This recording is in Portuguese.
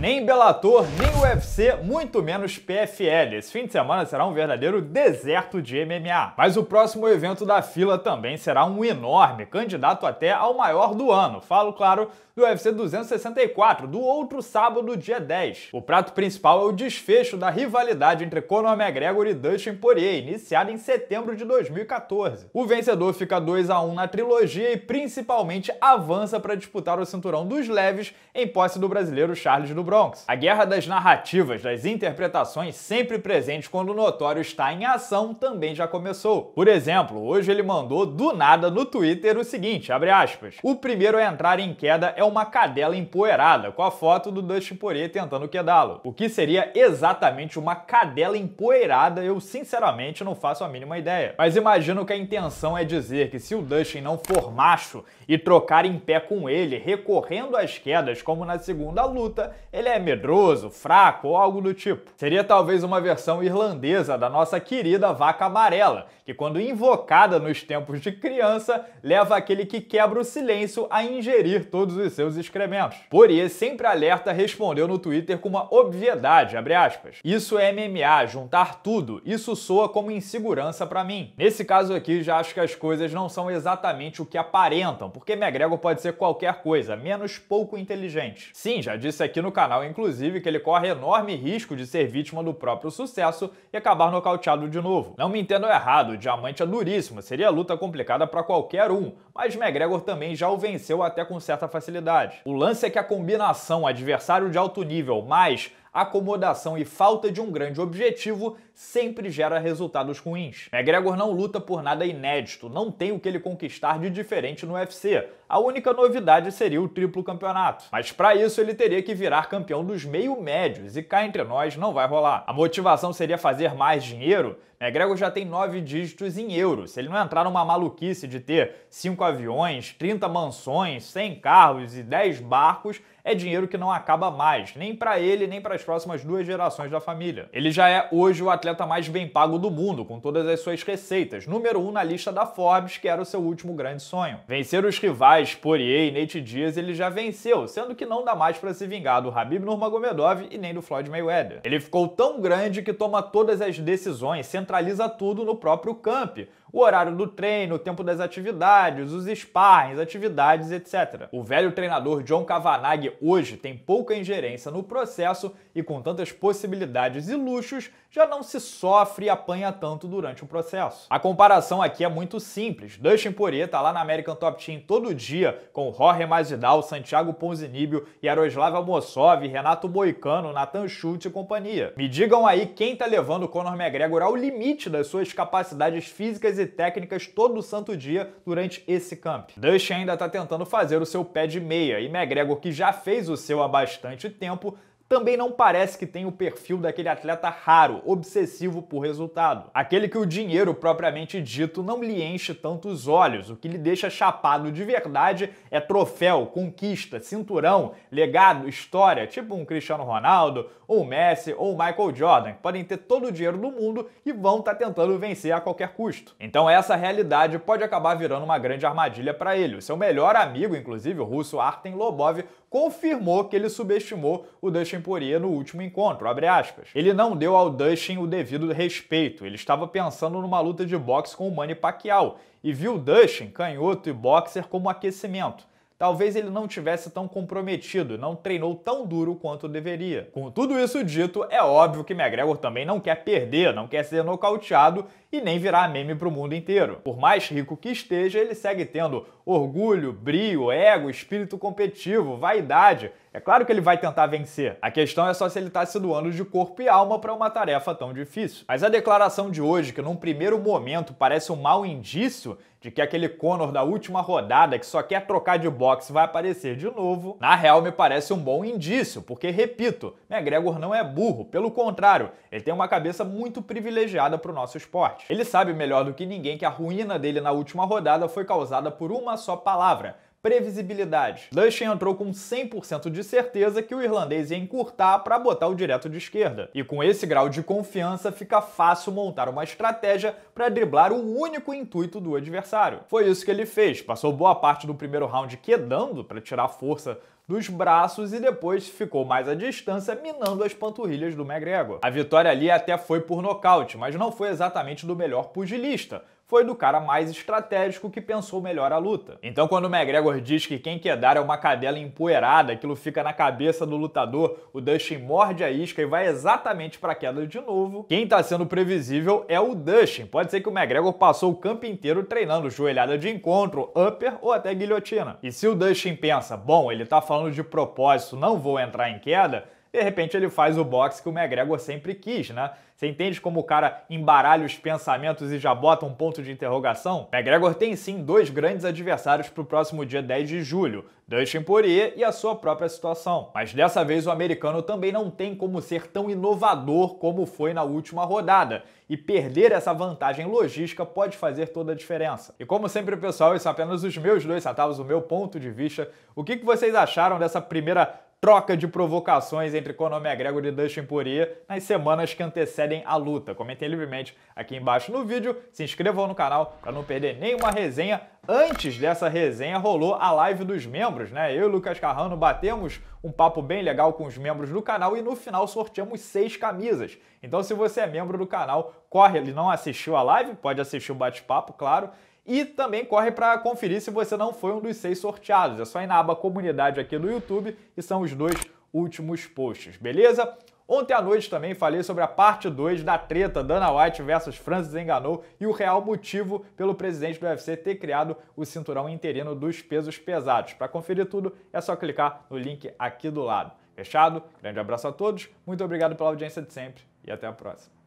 Nem Bellator, nem UFC, muito menos PFL. Esse fim de semana será um verdadeiro deserto de MMA. Mas o próximo evento da fila também será um enorme, candidato até ao maior do ano. Falo, claro, do UFC 264, do outro sábado, dia 10. O prato principal é o desfecho da rivalidade entre Conor McGregor e Dustin Poirier, iniciada em setembro de 2014. O vencedor fica 2 a 1 na trilogia e principalmente avança para disputar o cinturão dos leves em posse do brasileiro Charles do Bronx. A guerra das narrativas, das interpretações, sempre presente quando o notório está em ação, também já começou. Por exemplo, hoje ele mandou do nada no Twitter o seguinte, abre aspas, o primeiro a entrar em queda é uma cadela empoeirada, com a foto do Dustin Poirier tentando quedá-lo. O que seria exatamente uma cadela empoeirada, eu sinceramente não faço a mínima ideia. Mas imagino que a intenção é dizer que se o Dustin não for macho e trocar em pé com ele, recorrendo às quedas como na segunda luta, é ele é medroso, fraco ou algo do tipo. Seria talvez uma versão irlandesa da nossa querida vaca amarela, que quando invocada nos tempos de criança, leva aquele que quebra o silêncio a ingerir todos os seus excrementos. Poirier, sempre alerta, respondeu no Twitter com uma obviedade, Isso é MMA, juntar tudo, isso soa como insegurança para mim. Nesse caso aqui, já acho que as coisas não são exatamente o que aparentam, porque McGregor pode ser qualquer coisa, menos pouco inteligente. Sim, já disse aqui no canal canal, inclusive, que ele corre enorme risco de ser vítima do próprio sucesso e acabar nocauteado de novo. Não me entendam errado, o diamante é duríssimo, seria luta complicada para qualquer um, mas McGregor também já o venceu até com certa facilidade. O lance é que a combinação adversário de alto nível mais acomodação e falta de um grande objetivo sempre gera resultados ruins. McGregor não luta por nada inédito, não tem o que ele conquistar de diferente no UFC. A única novidade seria o triplo campeonato. Mas para isso ele teria que virar campeão dos meio médios e cá entre nós não vai rolar. A motivação seria fazer mais dinheiro? McGregor já tem nove dígitos em euros. Se ele não entrar numa maluquice de ter cinco aviões, 30 mansões, 100 carros e 10 barcos, é dinheiro que não acaba mais, nem para ele, nem para as próximas duas gerações da família. Ele já é hoje o atleta mais bem pago do mundo, com todas as suas receitas, número um na lista da Forbes, que era o seu último grande sonho. Vencer os rivais Poirier e Nate Diaz ele já venceu, sendo que não dá mais para se vingar do Habib Nurmagomedov e nem do Floyd Mayweather. Ele ficou tão grande que toma todas as decisões, centraliza tudo no próprio camp, o horário do treino, o tempo das atividades, os sparrings, atividades, etc. O velho treinador John Cavanagh hoje tem pouca ingerência no processo e com tantas possibilidades e luxos, já não se sofre e apanha tanto durante o processo. A comparação aqui é muito simples. Dustin Poirier tá lá na American Top Team todo dia com Jorge Masvidal, Santiago Ponzinibio, Yaroslav Almossov, Renato Boicano, Nathan Schultz e companhia. Me digam aí quem tá levando o Conor McGregor ao limite das suas capacidades físicas e técnicas todo santo dia durante esse camp. Dush ainda está tentando fazer o seu pé de meia e McGregor, que já fez o seu há bastante tempo, também não parece que tem o perfil daquele atleta raro, obsessivo por resultado. Aquele que o dinheiro propriamente dito não lhe enche tantos olhos, o que lhe deixa chapado de verdade é troféu, conquista, cinturão, legado, história, tipo um Cristiano Ronaldo, ou Messi, ou Michael Jordan, que podem ter todo o dinheiro do mundo e vão estar tá tentando vencer a qualquer custo. Então essa realidade pode acabar virando uma grande armadilha para ele. O seu melhor amigo, inclusive o russo Artem Lobov, confirmou que ele subestimou o Dustin Dustin Poirier no último encontro, Ele não deu ao Dustin o devido respeito, ele estava pensando numa luta de boxe com o Manny Pacquiao e viu Dustin, canhoto e boxer, como aquecimento talvez ele não tivesse tão comprometido, não treinou tão duro quanto deveria. Com tudo isso dito, é óbvio que McGregor também não quer perder, não quer ser nocauteado e nem virar meme para o mundo inteiro. Por mais rico que esteja, ele segue tendo orgulho, brio, ego, espírito competitivo, vaidade é claro que ele vai tentar vencer. A questão é só se ele está se doando de corpo e alma para uma tarefa tão difícil. Mas a declaração de hoje, que num primeiro momento parece um mau indício de que aquele Conor da última rodada que só quer trocar de boxe vai aparecer de novo, na real me parece um bom indício, porque repito, McGregor não é burro, pelo contrário, ele tem uma cabeça muito privilegiada para o nosso esporte. Ele sabe melhor do que ninguém que a ruína dele na última rodada foi causada por uma só palavra Previsibilidade. Lush entrou com 100% de certeza que o irlandês ia encurtar para botar o direto de esquerda. E com esse grau de confiança, fica fácil montar uma estratégia para driblar o único intuito do adversário. Foi isso que ele fez, passou boa parte do primeiro round quedando para tirar força dos braços e depois ficou mais à distância, minando as panturrilhas do McGregor. A vitória ali até foi por nocaute, mas não foi exatamente do melhor pugilista, foi do cara mais estratégico que pensou melhor a luta. Então, quando o McGregor diz que quem quer dar é uma cadela empoeirada, aquilo fica na cabeça do lutador, o Dustin morde a isca e vai exatamente para a queda de novo. Quem está sendo previsível é o Dustin. Pode ser que o McGregor passou o campo inteiro treinando joelhada de encontro, upper ou até guilhotina. E se o Dustin pensa, bom, ele está falando de propósito, não vou entrar em queda, de repente ele faz o boxe que o McGregor sempre quis, né? Você entende como o cara embaralha os pensamentos e já bota um ponto de interrogação? McGregor tem sim dois grandes adversários para o próximo dia 10 de julho, Dustin Poirier e a sua própria situação. Mas dessa vez o americano também não tem como ser tão inovador como foi na última rodada, e perder essa vantagem logística pode fazer toda a diferença. E como sempre, pessoal, isso é apenas os meus dois centavos, o meu ponto de vista. O que vocês acharam dessa primeira troca de provocações entre Conor McGregor e Dustin Poirier nas semanas que antecedem a luta. Comentem livremente aqui embaixo no vídeo, se inscrevam no canal para não perder nenhuma resenha. Antes dessa resenha rolou a live dos membros, né? Eu e o Lucas Carrano batemos um papo bem legal com os membros do canal e no final sorteamos seis camisas. Então se você é membro do canal, corre, ele não assistiu a live, pode assistir o bate-papo, claro, e também corre para conferir se você não foi um dos seis sorteados. É só ir na aba comunidade aqui no YouTube e são os dois últimos posts, beleza? Ontem à noite também falei sobre a parte 2 da treta Dana White versus Francis Enganou e o real motivo pelo presidente do UFC ter criado o cinturão interino dos pesos pesados. Para conferir tudo, é só clicar no link aqui do lado. Fechado? Grande abraço a todos, muito obrigado pela audiência de sempre e até a próxima.